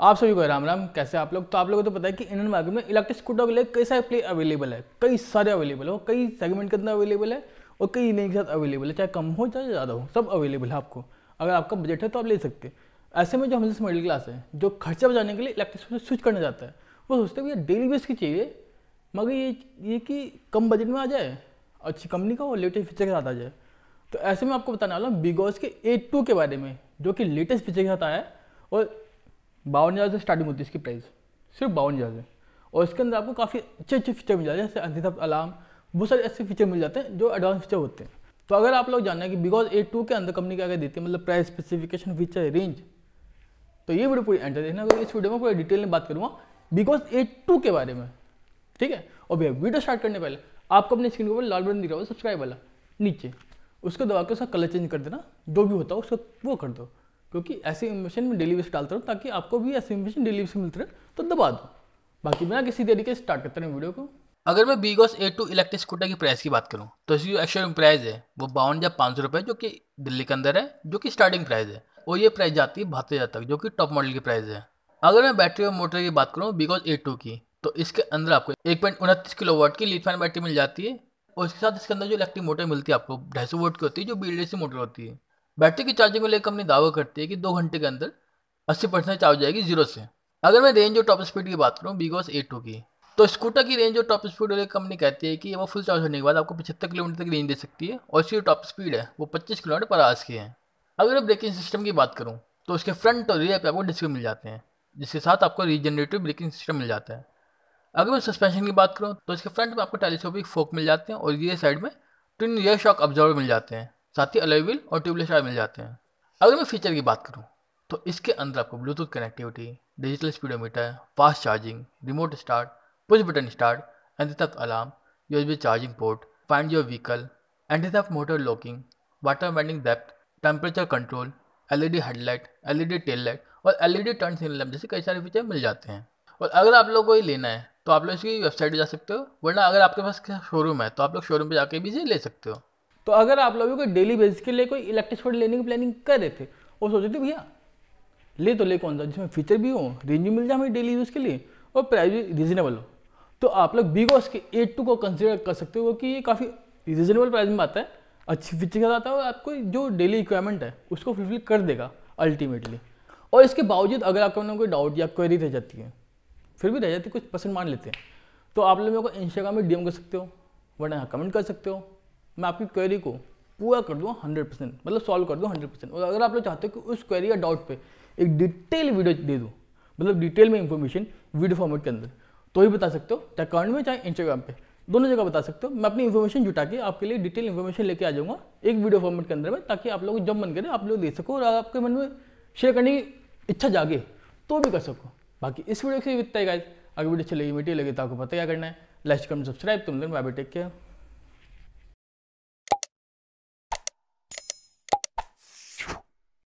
आप सभी को राम राम कैसे आप लोग तो आप लोगों को तो पता है कि इंडियन मार्केट में इलेक्ट्रिक स्कूटर के लिए कई सारे प्ले अवेलेबल है कई सारे अवेलेबल हो कई सेगमेंट के अंदर अवेलेबल है और कई नई के साथ अवेलेबल है चाहे कम हो चाहे ज़्यादा हो सब अवेलेबल है आपको अगर आपका बजट है तो आप ले सकते ऐसे में जो हमारे मिडिल क्लास है जो खर्चा बचाने के लिए इलेक्ट्रिक स्कूटर स्विच करना चाहता है वो सोचते हैं भैया डेली बेस की चाहिए मगर ये ये कि कम बजट में आ जाए अच्छी कंपनी का और लेटेस्ट फीचर के साथ आ जाए तो ऐसे में आपको बताने वाला हूँ बिगॉज के ए टू के बारे में जो कि लेटेस्ट फीचर के साथ आया है और बावन हज़ार से स्टार्टिंग होती है इसकी प्राइस सिर्फ बावन हज़ार से और इसके अंदर आपको काफ़ी अच्छे अच्छे फीचर मिल जाते हैं जैसे अंधिथप अलार्म बहुत सारे ऐसे फीचर मिल जाते हैं जो एडवांस फीचर होते हैं तो अगर आप लोग जानना है कि बिकॉज ए टू के अंदर कंपनी क्या क्या देती है मतलब प्राइस स्पेसिफिकेशन फीचर रेंज तो ये वीडियो पूरी एंटर देखना अगर इस वीडियो में पूरी डिटेल में बात करूँगा बिकॉज ए टू के बारे में ठीक है और भैया वीडियो स्टार्ट करने पहले आपको अपने स्क्रीन के ऊपर लाल बटन दिख रहा होगा सब्सक्राइब वाला नीचे उसको दबा के उसका कलर चेंज कर देना जो भी होता है उसको वो कर दो क्योंकि ऐसी इन्फॉर्मेशन में डेली बेस डालता हूँ ताकि आपको भी ऐसी इन्फॉर्मेशन डेली बेस मिलती रहे तो दबा दो बाकी बिना किसी तरीके से स्टार्ट करते हैं वीडियो को अगर मैं BGauss A two electric scooter की प्राइस की बात करूँ तो इसकी जो एक्चुअल प्राइस है वो बावन या पाँच सौ रुपये जो कि दिल्ली के अंदर है जो कि स्टार्टिंग प्राइस है और ये प्राइस जाती है बहत्तर हज़ार तक जो कि टॉप मॉडल की प्राइस है अगर मैं बैटरी और मोटर की बात करूँ बीगॉस ए टू की तो इसके अंदर आपको एक पॉइंट उनतीस किलो वाट की लिथाइन बैटरी मिल जाती है और इसके साथ इसके अंदर जो इलेक्ट्रिक मोटर मिलती है आपको ढाई सौ वोट की होती है जो बी डी सी मोटर होती है बैटरी की चार्जिंग को लेकर कंपनी दावा करती है कि दो घंटे के अंदर अस्सी परसेंट चार्ज हो जाएगी जीरो से अगर मैं रेंज और टॉप स्पीड की बात करूँ बिगॉस ए टू की तो स्कूटर की रेंज और टॉप स्पीड वाली कंपनी कहती है कि वो फुल चार्ज होने के बाद आपको पचहत्तर किलोमीटर तक रेंज दे सकती है और इसकी टॉप स्पीड है वो पच्चीस किलोमीटर पर आज की है अगर मैं ब्रेकिंग सिस्टम की बात करूँ तो उसके फ्रंट और रियर पे आपको डिस्प्ले मिल जाते हैं जिसके साथ आपको रीजनरेटिव ब्रेकिंग सिस्टम मिल जाता है अगर मैं सस्पेंशन की बात करूँ तो इसके फ्रंट में आपको टेलीस्कोपिक फोक मिल जाते हैं और रियर साइड में ट्विन रियर शॉक ऑब्जर्वर मिल जाते हैं साथ ही व्हील और ट्यूबलेस टायर मिल जाते हैं अगर मैं फीचर की बात करूँ तो इसके अंदर आपको Bluetooth connectivity digital speedometer fast charging remote start push button start and तक alarm USB charging port find your vehicle anti theft motor locking water banding depth temperature control LED headlight LED tail light और LED turn signal lamp जैसे कई सारे feature मिल जाते हैं और अगर आप लोग को ये लेना है तो आप लोग इसकी वेबसाइट पर जा सकते हो वरना अगर आपके पास शोरूम है तो आप लोग शोरूम पर जाके भी इसे ले सकते हो तो अगर आप लोग को डेली बेसिस के लिए कोई इलेक्ट्रिक लेने की प्लानिंग कर रहे थे वो सोच रहे थे भैया ले तो ले कौन सा जिसमें फीचर भी हो रेंज भी मिल जाए हमें डेली यूज़ के लिए और प्राइस भी रीजनेबल हो तो आप लोग बीगोस के एट टू को कंसिडर कर सकते हो कि ये काफ़ी रीजनेबल प्राइस में आता है अच्छी फीचर का आता है और आपको जो डेली रिक्वायरमेंट है उसको फुलफिल कर देगा अल्टीमेटली और इसके बावजूद अगर आपके मन कोई डाउट या क्वेरी रह जाती है फिर भी रह जाती है कुछ पसंद मान लेते हैं तो आप लोग मेरे को इंस्टाग्राम में डीएम कर सकते हो वरना कमेंट कर सकते हो मैं आपकी क्वेरी को पूरा कर दूँ हंड्रेड परसेंट मतलब सॉल्व कर दूँ हंड्रेड परसेंट और अगर आप लोग चाहते हो कि उस क्वेरी या डाउट पे एक डिटेल वीडियो दे दूँ मतलब डिटेल में इंफॉर्मेशन वीडियो फॉर्मेट के अंदर तो ही बता सकते हो चाहे अकाउंट में चाहे इंस्टाग्राम पे दोनों जगह बता सकते हो मैं अपनी इन्फॉर्मेशन जुटा के आपके लिए डिटेल इन्फॉर्मेशन लेके आ जाऊँगा एक वीडियो फॉर्मेट के अंदर में ताकि आप लोग जब मन करें आप लोग दे सको और आपके मन में शेयर करने की इच्छा जागे तो भी कर सको बाकी इस वीडियो से इतना ही गाइज अगर वीडियो अच्छी लगी मीटिंग लगी तो आपको पता क्या करना है लाइक कमेंट सब्सक्राइब तुम लोग मैं टेक के